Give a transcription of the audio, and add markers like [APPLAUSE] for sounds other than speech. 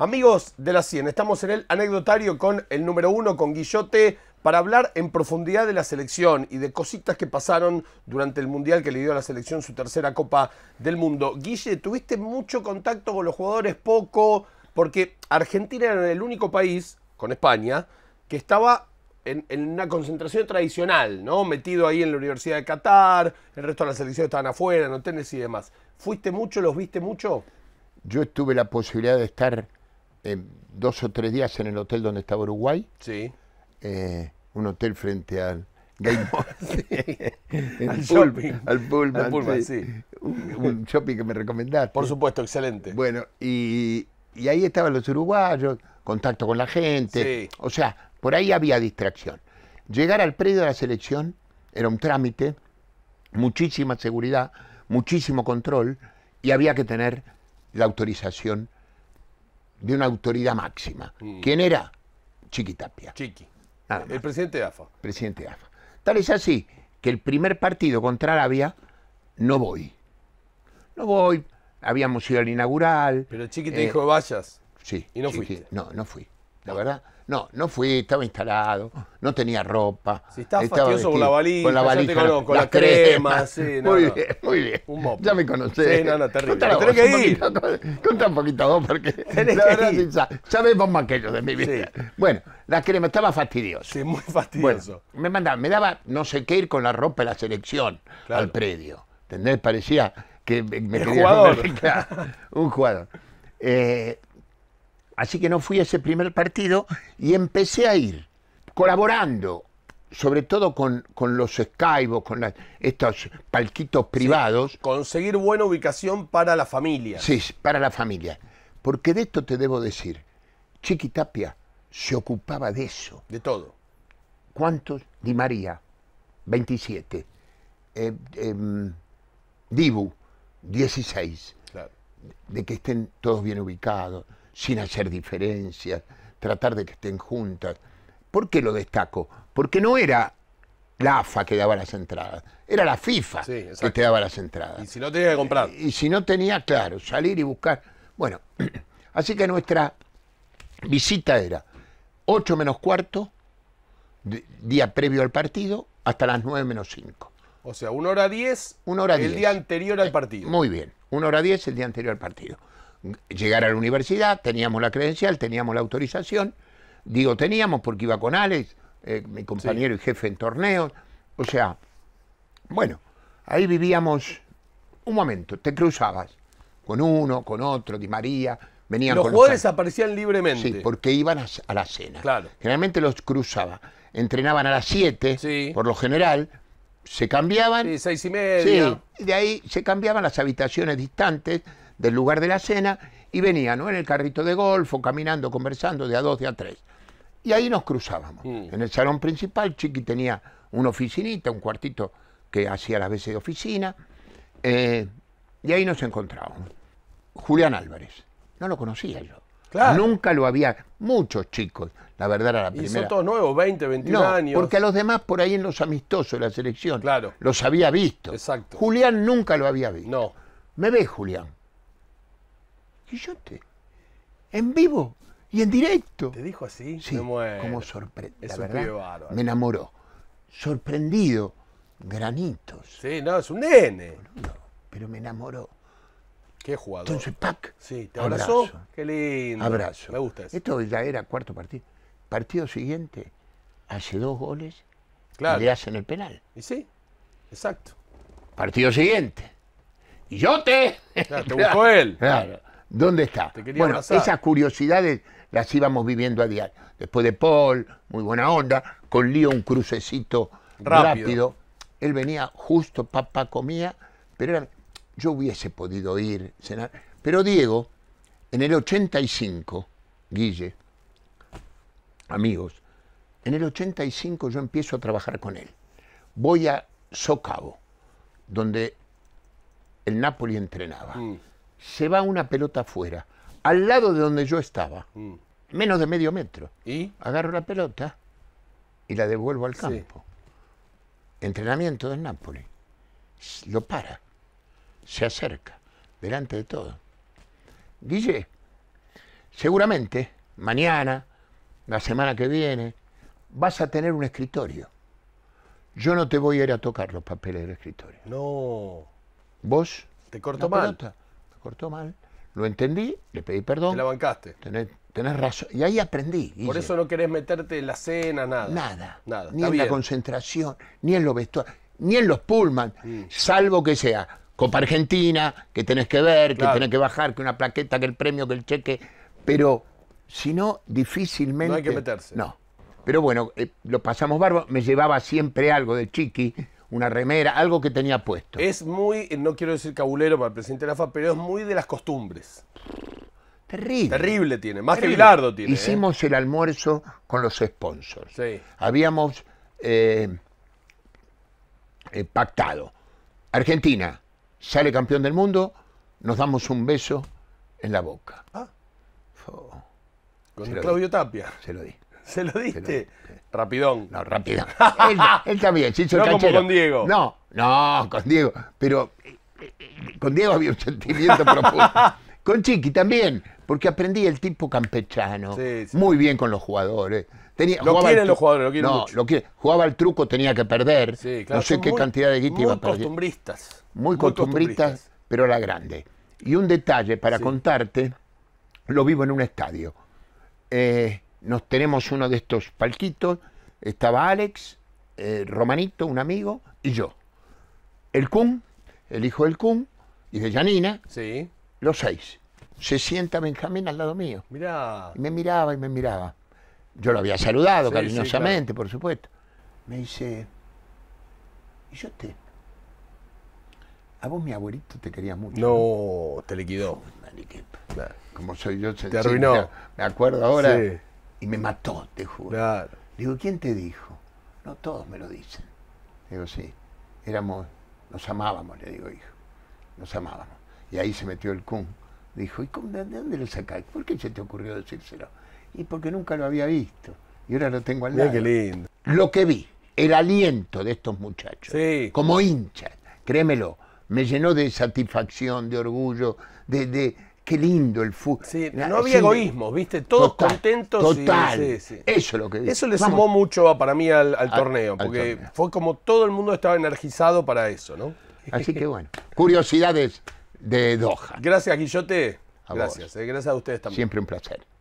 Amigos de la Cien, estamos en el anecdotario con el número uno, con Guillote, para hablar en profundidad de la selección y de cositas que pasaron durante el Mundial que le dio a la selección su tercera Copa del Mundo. Guille, tuviste mucho contacto con los jugadores, poco, porque Argentina era el único país, con España, que estaba en, una concentración tradicional, ¿no? Metido ahí en la Universidad de Qatar, el resto de las selecciones estaban afuera, en hoteles y demás. ¿Fuiste mucho? ¿Los viste mucho? Yo tuve la posibilidad de estar dos o tres días en el hotel donde estaba Uruguay. Sí. Eh, un hotel frente al Game [LAUGHS] [LAUGHS] al, al Pullman. Al Pullman, sí. Un, shopping que me recomendaste. Por supuesto, excelente. Bueno, y, y ahí estaban los uruguayos, contacto con la gente. Sí. O sea, por ahí había distracción. Llegar al predio de la selección era un trámite, muchísima seguridad, muchísimo control y había que tener la autorización de una autoridad máxima. Mm. ¿Quién era? Chiqui. Tapia. Chiqui. El presidente de AFA. Presidente de AFA. Tal es así que el primer partido contra Arabia no voy. No voy. Habíamos ido al inaugural. Pero Chiqui te eh, dijo vayas. Sí. Y no fui No, no fui la verdad. No, no fui, estaba instalado, no tenía ropa. Si estaba fastidioso con la valija, con la, crema. [LAUGHS] Sí, muy bien, muy bien. ya me conocés. terrible. Contá que ir. Contá un poquito vos, porque [LAUGHS] la verdad, vos más que yo de mi vida. Bueno, la crema estaba fastidiosa. Sí, muy fastidioso. me mandaba, me daba no sé qué ir con la ropa de la selección al predio. ¿Entendés? Parecía que me El quería jugador. [LAUGHS] un jugador. Eh, Así que no fui a ese primer partido y empecé a ir colaborando, sobre todo con, los Skybox, con estos palquitos privados. conseguir buena ubicación para la familia. Sí, para la familia. Porque de esto te debo decir, Chiqui Tapia se ocupaba de eso. De todo. ¿Cuántos? Di María, 27. Eh, em, Dibu, 16. De que estén todos bien ubicados sin hacer diferencias, tratar de que estén juntas. ¿Por qué lo destaco? Porque no era la AFA que daba las entradas, era la FIFA que te daba las entradas. Y si no tenía que comprar. Y si no tenía, claro, salir y buscar. Bueno, [CLEARS THROAT] así que nuestra visita era 8 menos cuarto, día previo al partido, hasta las 9 menos 5. O sea, una hora 10 una hora eh, el día anterior al partido. Muy bien, una hora 10 el día anterior al partido llegar a la universidad, teníamos la credencial, teníamos la autorización, digo teníamos porque iba con Alex, eh, mi compañero y jefe en torneos, o sea, bueno, ahí vivíamos un momento, te cruzabas con uno, con otro, Di María, venían los jugadores aparecían libremente. porque iban a, la cena. Claro. Generalmente los cruzaba. Entrenaban a las 7, por lo general, se cambiaban. Sí, seis y media. de ahí se cambiaban las habitaciones distantes del lugar de la cena y venía, ¿no? En el carrito de golfo caminando, conversando de a dos, de a tres. Y ahí nos cruzábamos. Mm. En el salón principal, Chiqui tenía una oficinita, un cuartito que hacía las veces de oficina, eh, y ahí nos encontrábamos. Julián Álvarez, no lo conocía yo. Nunca lo había, muchos chicos, la verdad era la primera. Y son todos nuevos, 20, 21 años. Porque a los demás por ahí en los amistosos de la selección claro. los había visto. Exacto. Julián nunca lo había visto. No. Me ve Julián. Quillote. En vivo y en directo. ¿Te dijo así? Sí, como sorprendido. me enamoró. Sorprendido. Granitos. Sí, no, es un nene. pero me enamoró. Qué jugador. Entonces, pac. Sí, te abrazó. Qué lindo. Abrazo. Me gusta eso. Esto ya era cuarto partido. Partido siguiente, hace dos goles claro. y le hacen el penal. Y sí, exacto. Partido siguiente. ¡Y te! [LAUGHS] buscó él. Claro. ¿Dónde está? Bueno, esas curiosidades las íbamos viviendo a diario. Después de Paul, muy buena onda, con Lío un crucecito rápido. Él venía justo, papá comía, pero yo hubiese podido ir, cenar. Pero Diego, en el 85, Guille, amigos, en el 85 yo empiezo a trabajar con él. Voy a Socavo, donde el Napoli entrenaba. Mm se va una pelota afuera, al lado de donde yo estaba, mm. menos de medio metro. ¿Y? Agarro la pelota y la devuelvo al campo. Entrenamiento del Nápoles. Lo para, se acerca, delante de todo. Dice, seguramente mañana, la semana que viene, vas a tener un escritorio. Yo no te voy a ir a tocar los papeles del escritorio. No. ¿Vos? Te corto mal. Pelota? Lo entendí, le pedí perdón. Te la bancaste. Tenés, razón. Y ahí aprendí. Por eso no querés meterte en la cena, nada. Nada. Nada. Ni en la concentración, ni en los vestuarios, ni en los pullman, mm. salvo que sea Copa Argentina, que tenés que ver, que tenés que bajar, que una plaqueta, que el premio, que el cheque. Pero si no, difícilmente. No hay que meterse. No. Pero bueno, eh, lo pasamos bárbaro. Me llevaba siempre algo de chiqui una remera, algo que tenía puesto. Es muy, no quiero decir cabulero para el presidente de la FA, pero es muy de las costumbres. Terrible. Terrible tiene, más que Bilardo tiene. Hicimos ¿eh? el almuerzo con los sponsors. Habíamos eh, eh, pactado. Argentina sale campeón del mundo, nos damos un beso en la boca. Ah. Con Claudio Tapia. Se lo di. ¿Se lo diste? rapidón. No, rapidón. [LAUGHS] él, también, se hizo No como con Diego. No, no, con Diego. Pero eh, eh, con Diego había un [LAUGHS] sentimiento profundo. Con Chiqui también, porque aprendí el tipo campechano, sí, muy bien con los jugadores. Tenía, lo quieren los jugadores, lo quieren no, Jugaba el truco, tenía que perder. Sí, claro, no sé qué cantidad de guita iba a perder. Costumbristas, muy, costumbristas. pero a la grande. Y un detalle para contarte, lo vivo en un estadio. Eh, nos tenemos uno de estos palquitos, estaba Alex, eh, Romanito, un amigo, y yo. El Kun, el hijo del Kun, y de Janina, sí. los seis. Se sienta Benjamín al lado mío. Mirá. me miraba y me miraba. Yo lo había saludado cariñosamente, por supuesto. Me dice, ¿y yo te? A vos mi abuelito te quería mucho. No, te liquidó. Como soy yo, te arruinó. Me acuerdo ahora. Y me mató, te juro. Digo, ¿quién te dijo? No, todos me lo dicen. Digo, sí, éramos, nos amábamos, le digo, hijo, nos amábamos. Y ahí se metió el Kun. Dijo, ¿y cómo, de dónde lo sacaste? ¿Por qué se te ocurrió decírselo? Y porque nunca lo había visto. Y ahora lo tengo al lado. Mira qué lindo. Lo que vi, el aliento de estos muchachos, sí. como hinchas, créemelo, me llenó de satisfacción, de orgullo, de qué lindo el fútbol. Sí, no había egoísmo, ¿viste? Todos contentos. Total. Eso lo que Eso le sumó mucho para mí al, torneo, porque fue como todo el mundo estaba energizado para eso, ¿no? Así que bueno, curiosidades de Doha. Gracias, Guillote. gracias, eh, gracias a ustedes también. Siempre un placer.